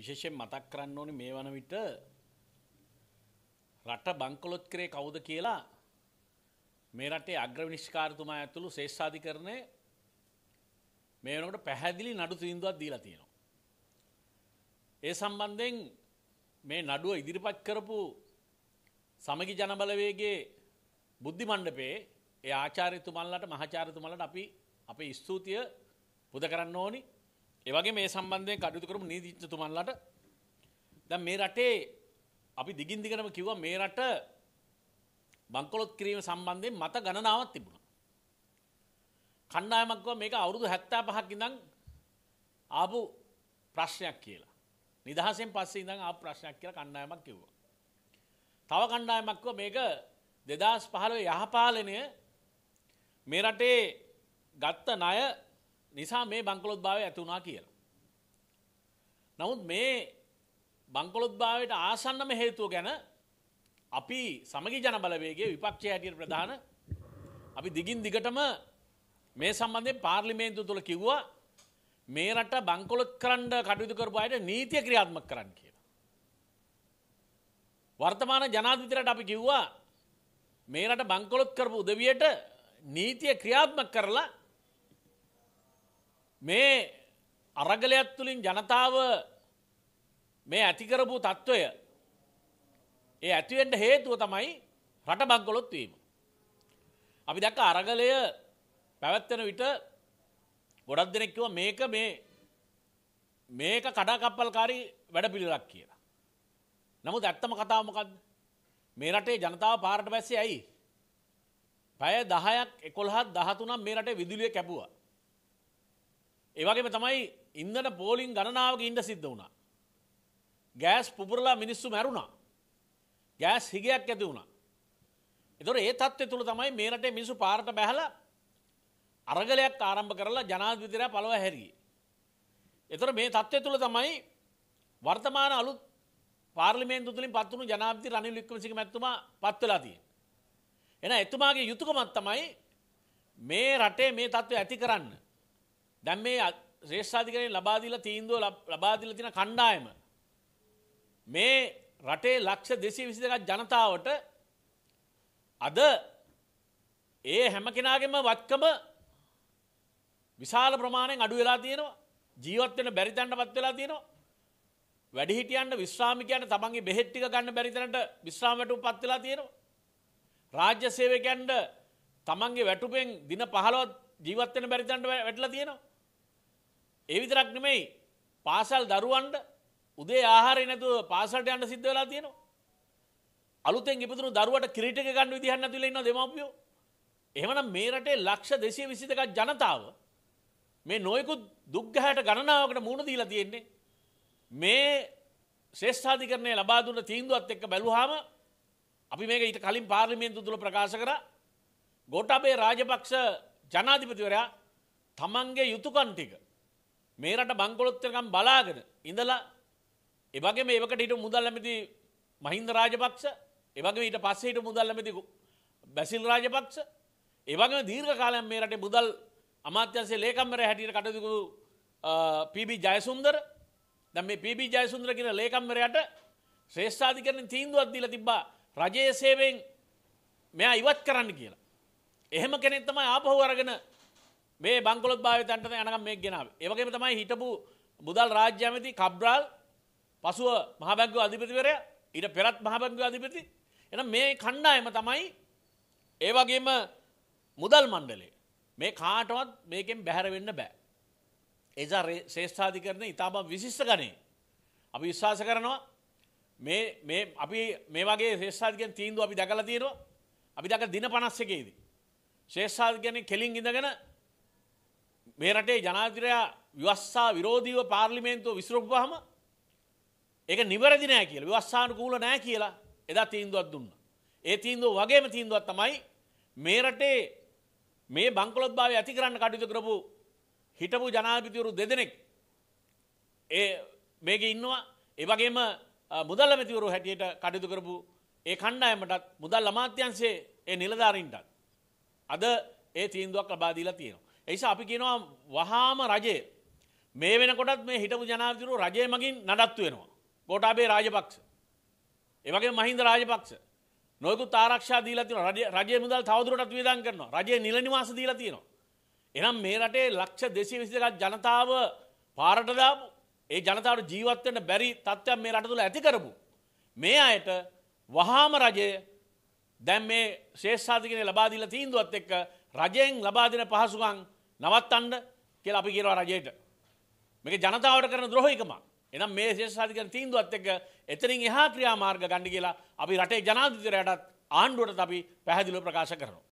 විශේෂයෙන් මතක් කරන්න ඕනේ මේ වන විට රට බංකොලොත් කරේ කවුද කියලා මේ රටේ අග්‍ර විනිශ්චකාරතුමා ඇතුළු ශේෂ්ඨාධිකරණය මේ වෙනකොට පැහැදිලි නඩු තීන්දුවක් දීලා තියෙනවා. ඒ සම්බන්ධයෙන් මේ නඩුව ඉදිරිපත් කරපු සමගි ජනබලවේගේ බුද්ධි මණ්ඩපේ ඒ ආචාර්යතුමන්ලට මහාචාර්යතුමන්ලට අපි අපේ ස්තුතිය පුද කරන්න ඕනි ඒවගේ මේ සම්බන්ධය කඩුතු කරම නීතිච්චතුමන්ලට දැ මේ රටේ අපි දිගින් දිගටම කිව්ව මේ රට බංකොලොත් කිරීම සම්බන්ධයෙන් මත ගණනාවත් තිබුණ. කණ්ඩායමක්ව මේක අවුරුදු හැත්තා පහක් ඉඳං ආපු ප්‍රශ්නයක් කියලා. නිදහසෙන් පස්සේ ඉඳං ආ ප්‍රශ්නයක් කියලා කණ්ඩායමක් කිව්වා. තව කණ්ඩායමක්ව මේක දෙදස් පහළව යහපාලනය මේ රටේ ගත්ත ණය නිසා මේ බංකොලොත් භාවය ඇති වුණා කියලා. නමුත් මේ බංකොලොත් භාවයට ආසන්නම හේතුව ගැන අපි සමගි ජන බලවේගේ විපක්ෂය හැටියට ප්‍රධාන අපි දිගින් දිගටම මේ සම්බන්ධයෙන් පාර්ලිමේන්තුව තුළ කිව්වා මේ රට බංකොලොත් කරන්න කටයුතු කරපු අයට නීතිය ක්‍රියාත්මක කරන්න කියලා. වර්තමාන ජනාධිපතිරට අපි කිව්වා මේ රට බංකොලොත් කරපු උදවියට නීතිය ක්‍රියාත්මක කරලා මේ අරගලයක් තුළින් ජනතාව මේ ඇතිකරපු තත්ත්වය ඒ ඇතිවෙන්ට හේතුව තමයි රට බක්ගොලොත් වීම. අපි දැක්ක අරගලය පැවැත්වෙන විට ගොඩක් දෙනෙක්ව මේක මේ මේක කඩාකප්පල්කාරී වැඩ පිළිලක් කියලා. නමුත් ඇත්තම කතාවමකක්ද මේ රටේ ජනතාව පාරට බැස්සේ ඇයි. පැය දහයක් එකොළහත් දහතුනම් මේ රටේ විදුලිය කැපුවා. ඒවගේම තමයි ඉන්දට පෝලිින් ගණනාවක ඉන්ඩ සිද්ධ වුණා. ගෑස් පුපුරලා මිනිස්සු මැරුණා. ගෑස් හිගයක් ඇති වුණා. එතොට ඒ තත්ත්ය තුළ තමයි මේරට මිනිසු පාරට බැහල අරගලයක් ආරම්භ කරලා ජනාධවිතරය පලව හැරී. එතොට මේ තත්ත්වය තුළ තමයි වර්තමාන අලුත් පාර්ලිමේන්තු තුලින් පත්වුණු ජනාධති රනිල් වික්‍රමසිංහ මැතුමා පත්වලා තියෙන. එන එතුමාගේ යුතුකමත් තමයි මේ රටේ මේ තත්ත්වය ඇති කරන්න දැන් මේ ශ්‍රේෂ්ඨාධිකරණය ලබා දීලා තීන්දුව ලබා දීලා තියෙන කණ්ඩායම මේ රටේ ලක්ෂ 222ක් ජනතාවට අද ඒ හැම කෙනාගේම වත්කම විශාල ප්‍රමාණයෙන් අඩු වෙලා තියෙනවා ජීවත් වෙන බැරි තැනටපත් වෙලා තියෙනවා වැඩිහිටියන්ට විශ්‍රාමිකයන්ට තමන්ගේ බෙහෙත් ටික ගන්න බැරි තැනට විශ්‍රාම වැටුම්පත් වෙලා තියෙනවා රාජ්‍ය සේවකයන්ට තමන්ගේ වැටුපෙන් දින 15 ජීවත් වෙන බැරි තැනට වැටලා තියෙනවා ඒ විතරක් නෙමෙයි පාසල් දරුවන්ට උදේ ආහාරය නැතුව පාසල්ට යන්න සිද්ධ වෙලා තියෙනවා. අලුතෙන් ඉපදුණු දරුවට ක්‍රීට එක ගන්න විදිහක් නැතුව ඉන්න දෙමාපියෝ. එහෙමනම් මේ රටේ ලක්ෂ 222ක ජනතාව මේ නොයෙකුත් දුක්ගහට ගණනාවකට මුහුණ දීලා තියෙන්නේ. මේ ශ්‍රේෂ්ඨාධිකරණය ලබා දුන්න තීන්දුවත් එක්ක බැලුවාම අපි මේක ඊට කලින් පාර්ලිමේන්තුව තුල ප්‍රකාශ කරා ගෝඨාභය රාජපක්ෂ ජනාධිපතිවරයා තමන්ගේ යුතුයකම් ටික මේ රට බංකොලොත්තරකම් බලාගෙන ඉඳලා එවගේ මේකට හිට මුදල් ලැමති මහින්ද රාජපක්ෂ එවගේ ඊට පස්සේ හිට මුදල් ලැමති බැසිල් රාජපක්ෂ එවගේ දීර්ඝ කාලයක් මේ රටේ මුදල් අමාත්‍යංශයේ ලේකම්වරයා හැටියට කටයුතු පීබී ජයසුන්දර දැන් මේ පීබී ජයසුන්දර කියන ලේකම්වරයාට ශ්‍රේෂ්ඨාධිකරණ තීන්දුවක් දීලා තිබ්බා රජයේ සේවයෙන් මෙයා ඉවත් කරන්න කියලා. එහෙම කෙනෙක් තමයි ආපහු අරගෙන මේ බංකොලොත් භාවිතන්ට යනකම් මේ ගෙනාව ඒවගේම තමයි හිටපු මුදල් රාජ්‍යමති කබ්්‍රාල් පසුව මහබැංගු අධිපතිවරය ඉට පෙරත් මහබැංගු අධිපති එන මේ කණ්ඩායම තමයි ඒවගේම මුදල් මණ්ඩලේ මේ කාටවත් මේකෙන් බැහැරවෙන්න බෑ. එසා ශේෂ්ඨාධි කරන ඉතාම විශිෂ්ට ගනේ. අපි විශ්වාස කරනවා අපි මේ වගේ ශේෂාධිකෙන් තීන්දු අපි දැකල තියෙනවා අපි දක දින පනස්සකේදී. ශේෂාධ ගැන කෙලින් ඉඳගෙන මේ රටේ ජනාධිරයා විවස්සා විරෝධීව පාර්ලිමේන්තුව විසුරුපුවාම ඒක නිවැරදි නෑ කියලා විවස්සානුකූල නෑ කියලා එදා තීන්දුවක් දුන්න. ඒ තීන්දුව වගේම තීන්දුවක් තමයි මේ රටේ මේ බංකොලොත් භාවය ඇති කරන්න කටයුතු කරපු හිටපු ජනාධිපතිවරු දෙදෙනෙක් ඒ මේක ඉන්නවා ඒ වගේම මුදල් ඇමතිවරු හැටියට කටයුතු කරපු ඒ කණ්ඩායමටත් මුදල් අමාත්‍යංශයේ ඒ නිලධාරීන්ටත් අද ඒ තීන්දුවක් ලබා දීලා තියෙනවා. එනිසා අපි කියනවා වහාම රජය මේ වෙනකොටත් මේ හිටපු ජනාධිපතිවරු රජය මගින් නඩත්තු වෙනවා. ගෝඨාභය රාජපක්ෂ. ඒ වගේම මහින්ද රාජපක්ෂ. නොයෙකුත් ආරක්ෂා දීලා තියෙනවා. රජය රජයේ මුදල් තවදුරටත් වියදම් කරනවා. රජයේ නිල නිවාස දීලා තියෙනවා. එහෙනම් මේ රටේ ලක්ෂ 222ක් ජනතාව පාරට දාපු ඒ ජනතාවට ජීවත් වෙන්න බැරි තත්ත්වයක් මේ රට තුළ ඇති කරපු මේ අයට වහාම රජය දැන් මේ ශේෂ්ඨාධිකරණය ලබා දීලා තීන්දුවත් එක්ක රජයෙන් ලබා දෙන පහසුකම් නවත්තන්න කියලා අපි කියනවා රජයට. මේක ජනතාවට කරන ද්‍රෝහිකම. එනම් මේ ශේෂාධිකරණ තීන්දුවත් එක්ක එතනින් එහා ක්‍රියාමාර්ග ගන්න කියලා අපි රටේ ජනාධිපතිරයටත් ආණ්ඩුවටත් අපි පැහැදිලිව ප්‍රකාශ කරනවා.